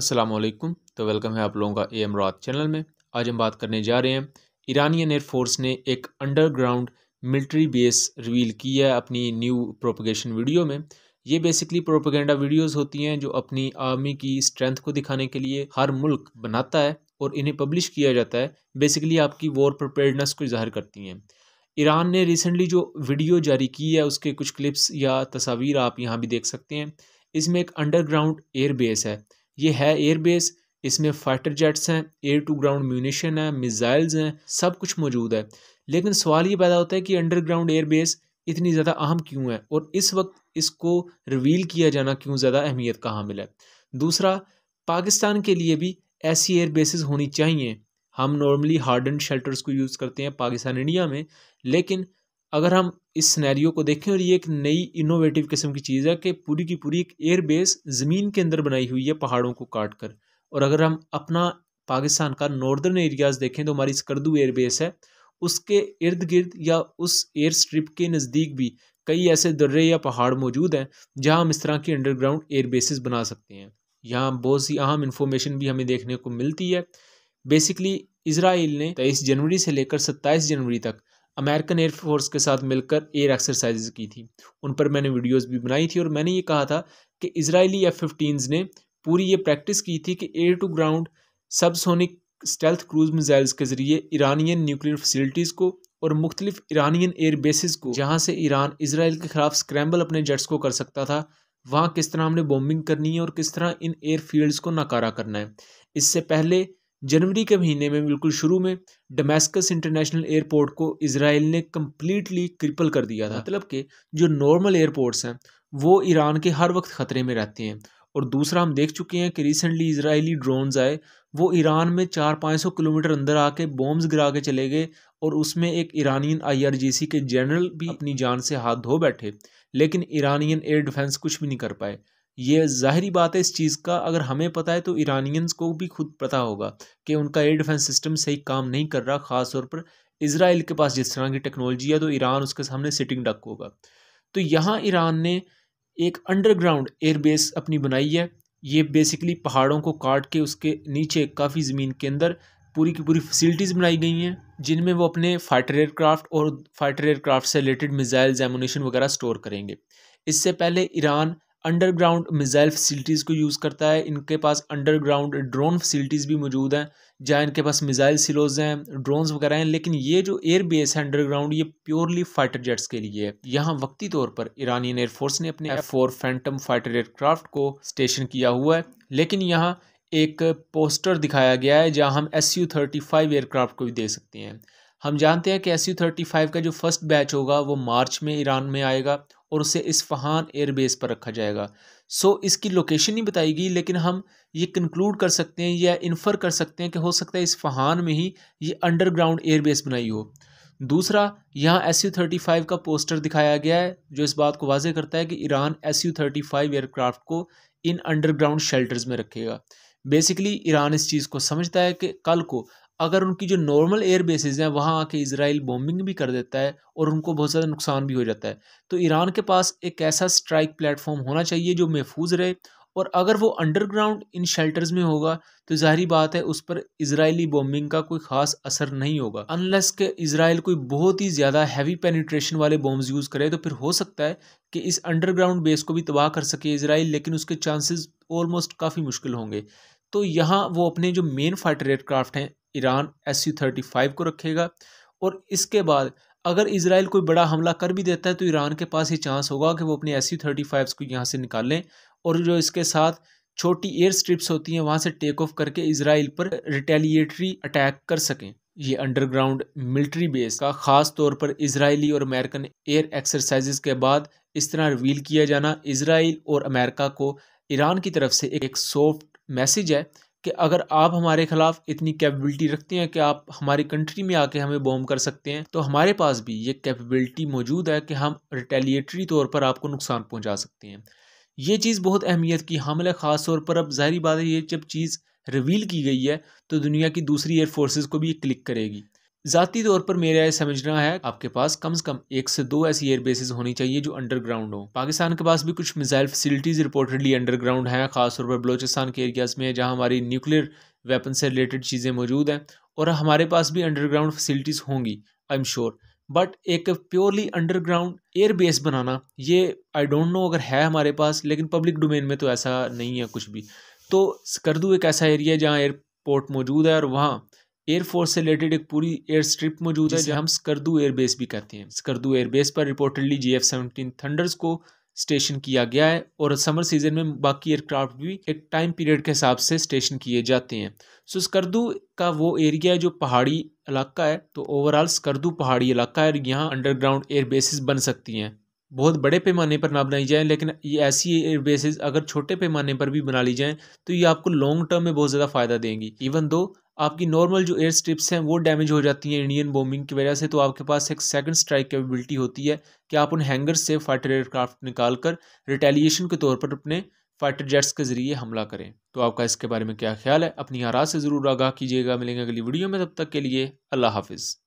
असलम तो वेलकम है आप लोगों का ए एम रात चैनल में आज हम बात करने जा रहे हैं ईरानियन एयरफोर्स ने एक अंडरग्राउंड मिलिट्री बेस रिवील की है अपनी न्यू प्रोपोगेशन वीडियो में ये बेसिकली प्रोपोगेंडा वीडियोस होती हैं जो अपनी आर्मी की स्ट्रेंथ को दिखाने के लिए हर मुल्क बनाता है और इन्हें पब्लिश किया जाता है बेसिकली आपकी वॉर प्रिपेयर्डनेस को जाहिर करती हैं ईरान ने रिसेंटली जो वीडियो जारी की है उसके कुछ क्लिप्स या तस्वीर आप यहाँ भी देख सकते हैं इसमें एक अंडरग्राउंड एयर बेस है ये है एयरबेस इसमें फाइटर जेट्स हैं एयर टू ग्राउंड म्यूनिशन है मिज़ाइल्स हैं सब कुछ मौजूद है लेकिन सवाल ये पैदा होता है कि अंडरग्राउंड एयरबेस इतनी ज़्यादा अहम क्यों है और इस वक्त इसको रिवील किया जाना क्यों ज़्यादा अहमियत का हामिल है दूसरा पाकिस्तान के लिए भी ऐसी एयर बेसिस होनी चाहिए हम नॉर्मली हार्डन शेल्टर्स को यूज़ करते हैं पाकिस्तान इंडिया में लेकिन अगर हम इस सिनेरियो को देखें और ये एक नई इनोवेटिव किस्म की चीज़ है कि पूरी की पूरी एक एयरबेस ज़मीन के अंदर बनाई हुई है पहाड़ों को काट कर और अगर हम अपना पाकिस्तान का नॉर्दर्न एरियाज़ देखें तो हमारी स्कर्दू एयरबेस है उसके इर्द गिर्द या उस एयर स्ट्रिप के नज़दीक भी कई ऐसे दर्रे या पहाड़ मौजूद हैं जहाँ हम इस तरह की अंडरग्राउंड एयर बेसिस बना सकते हैं यहाँ बहुत सी अहम इन्फॉर्मेशन भी हमें देखने को मिलती है बेसिकली इसराइल ने तेईस जनवरी से लेकर सत्ताईस जनवरी तक अमेरिकन एयरफोर्स के साथ मिलकर एयर एक्सरसाइज की थी उन पर मैंने वीडियोस भी बनाई थी और मैंने ये कहा था कि इसराइली एफ फिफ्टीनज़ ने पूरी ये प्रैक्टिस की थी कि air to ground subsonic stealth cruise missiles के ज़रिए ईरानियन न्यूक्लियर फैसिलिटीज़ को और मुख्तलिफ ईरानियन एयर बेसिस को जहाँ से ईरान इसराइल के खिलाफ स्क्रैम्बल अपने जेट्स को कर सकता था वहाँ किस तरह हमने बॉम्बिंग करनी है और किस तरह इन एयर फील्ड्स को नकारा करना है इससे पहले जनवरी के महीने में बिल्कुल शुरू में डोमेस्कस इंटरनेशनल एयरपोर्ट को इसराइल ने कम्प्लीटली क्रिपल कर दिया था मतलब कि जो नॉर्मल एयरपोर्ट्स हैं वो ईरान के हर वक्त ख़तरे में रहते हैं और दूसरा हम देख चुके हैं कि रिसेंटली इसराइली ड्रोन्स आए वो ईरान में चार पाँच सौ किलोमीटर अंदर आके बॉम्ब्स गिरा के चले गए और उसमें एक ईरानियन आईआरजीसी के जनरल भी अपनी जान से हाथ धो बैठे लेकिन ईरानियन एयर डिफेंस कुछ भी नहीं कर पाए ये ज़ाहरी बात है इस चीज़ का अगर हमें पता है तो ईरानियंस को भी खुद पता होगा कि उनका एयर डिफेंस सिस्टम सही काम नहीं कर रहा ख़ास तौर पर इसराइल के पास जिस तरह की टेक्नोलॉजी है तो ईरान उसके सामने सिटिंग डक होगा तो यहाँ ईरान ने एक अंडरग्राउंड एयरबेस अपनी बनाई है ये बेसिकली पहाड़ों को काट के उसके नीचे काफ़ी ज़मीन के अंदर पूरी की पूरी फैसिलिटीज़ बनाई गई हैं जिनमें वो अपने फाइटर एयरक्राफ्ट और फाइटर एयरक्राफ्ट से रिलेटेड मिज़ाइल जैमोनेशन वगैरह स्टोर करेंगे इससे पहले ईरान अंडरग्राउंड मिज़ाइल फैसिलिटीज़ को यूज़ करता है इनके पास अंडरग्राउंड ड्रोन फैसिलिटीज़ भी मौजूद हैं जहाँ इनके पास मिज़ाइल सिलोज हैं ड्रोन्स वगैरह हैं लेकिन ये जो एयर बेस है अंडरग्राउंड ये प्योरली फाइटर जेट्स के लिए है यहाँ वक्ती तौर पर ईरानियन एयरफोर्स ने अपने F four Phantom fighter aircraft को स्टेशन किया हुआ है लेकिन यहाँ एक पोस्टर दिखाया गया है जहाँ हम S U thirty five aircraft को भी दे सकते हैं हम जानते हैं कि एस यू थर्टी फाइव का जो फर्स्ट बैच होगा वो मार्च में ईरान में आएगा और उसे इस्फहान एयरबेस पर रखा जाएगा सो इसकी लोकेशन नहीं बताएगी लेकिन हम ये कंक्लूड कर सकते हैं या इन्फर कर सकते हैं कि हो सकता है इस्फहान में ही ये अंडरग्राउंड एयरबेस बनाई हो दूसरा यहाँ एस यू थर्टी फाइव का पोस्टर दिखाया गया है जो इस बात को वाजे करता है कि Iran S U thirty five aircraft को इन अंडरग्राउंड शेल्टर्स में रखेगा बेसिकली ईरान इस चीज़ को समझता है कि कल को अगर उनकी जो नॉर्मल एयर बेसिस हैं वहाँ आके इसराइल बॉम्बिंग भी कर देता है और उनको बहुत ज़्यादा नुकसान भी हो जाता है तो ईरान के पास एक ऐसा स्ट्राइक प्लेटफॉर्म होना चाहिए जो महफूज रहे और अगर वो अंडरग्राउंड इन शेल्टर्स में होगा तो जाहरी बात है उस पर इसराइली बॉम्बिंग का कोई ख़ास असर नहीं होगा अनलेस के इसराइल कोई बहुत ही ज़्यादा हैवी पेनिट्रेशन वाले बॉम्ब्स यूज़ करे तो फिर हो सकता है कि इस अंडरग्राउंड बेस को भी तबाह कर सके इसराइल लेकिन उसके चांसेस ऑलमोस्ट काफ़ी मुश्किल होंगे तो यहाँ वो अपने जो मेन फाइटर एयरक्राफ्ट हैं Iran S C thirty five को रखेगा और इसके बाद अगर इसराइल कोई बड़ा हमला कर भी देता है तो ईरान के पास ये चांस होगा कि वो अपने एस सी थर्टी फाइव को यहाँ से निकालें और जो इसके साथ छोटी एयर स्ट्रिप्स होती हैं वहाँ से टेक ऑफ करके इसराइल पर रिटेलिएटरी अटैक कर सकें ये अंडरग्राउंड मिलिट्री बेस का ख़ास तौर पर इसराइली और अमेरिकन एयर एक्सरसाइज़ के बाद इस तरह रिवील किया जाना इसराइल और अमेरिका को ईरान की तरफ से एक सॉफ्ट मैसेज है कि अगर आप हमारे खिलाफ इतनी कैपेबिलिटी रखते हैं कि आप हमारी कंट्री में आके हमें बॉम्ब कर सकते हैं तो हमारे पास भी ये कैपेबिलिटी मौजूद है कि हम रिटेलिएटरी तौर पर आपको नुकसान पहुंचा सकते हैं ये चीज़ बहुत अहमियत की हामिल है ख़ास तौर पर अब जाहिर बात है ये जब चीज़ रिवील की गई है तो दुनिया की दूसरी एयरफोर्स को भी ये क्लिक करेगी ज़ाती तौर पर मेरा यह समझना है आपके पास कम से कम एक से दो ऐसी एयर बेसिस होनी चाहिए जो अंडरग्राउंड हो पाकिस्तान के पास भी कुछ मिसाइल फैसिलिटीज़ रिपोर्टेडली अंडरग्राउंड हैं खासतौर पर बलोचिस्तान के एरियाज़ में जहाँ हमारी न्यूक्लियर वेपन से रिलेटेड चीज़ें मौजूद हैं और हमारे पास भी अंडरग्राउंड फैसिलिटीज़ होंगी आई एम श्योर बट एक प्योरली अंडरग्राउंड एयर बेस बनाना ये आई डोंट नो अगर है हमारे पास लेकिन पब्लिक डोमेन में तो ऐसा नहीं है कुछ भी तो करदू एक ऐसा एरिया जहाँ एयरपोर्ट मौजूद है और वहाँ एयरफोर्स से रिलेटेड एक पूरी एयर स्ट्रिप मौजूद है जहाँ हम स्कर्दू एयरबेस भी कहते हैं स्कर्दू एयरबेस पर reportedly G F seventeen thunders को स्टेशन किया गया है और समर सीजन में बाकी एयरक्राफ्ट भी एक टाइम पीरियड के हिसाब से स्टेशन किए जाते हैं सो स्कर्दू का वो एरिया है जो पहाड़ी इलाका है तो ओवरऑल स्कर्दू पहाड़ी इलाका है और यहाँ अंडरग्राउंड एयर बेसिस बन सकती हैं बहुत बड़े पैमाने पर ना बनाई जाए लेकिन ये ऐसी एयर बेसिस अगर छोटे पैमाने पर भी बना ली जाएँ तो ये आपको लॉन्ग टर्म में बहुत ज़्यादा फ़ायदा देंगी इवन दो आपकी नॉर्मल जो एयर स्ट्रिप्स हैं वो डैमेज हो जाती हैं इंडियन बॉम्बिंग की वजह से तो आपके पास एक सेकंड स्ट्राइक कैपेबिलिटी होती है कि आप उन हैंगर से फाइटर एयरक्राफ्ट निकाल कर रिटेलिएशन के तौर पर अपने फाइटर जेट्स के जरिए हमला करें तो आपका इसके बारे में क्या ख्याल है अपनी आरा से ज़रूर आगाह कीजिएगा मिलेंगे अगली वीडियो में तब तक के लिए अल्लाह हाफिज़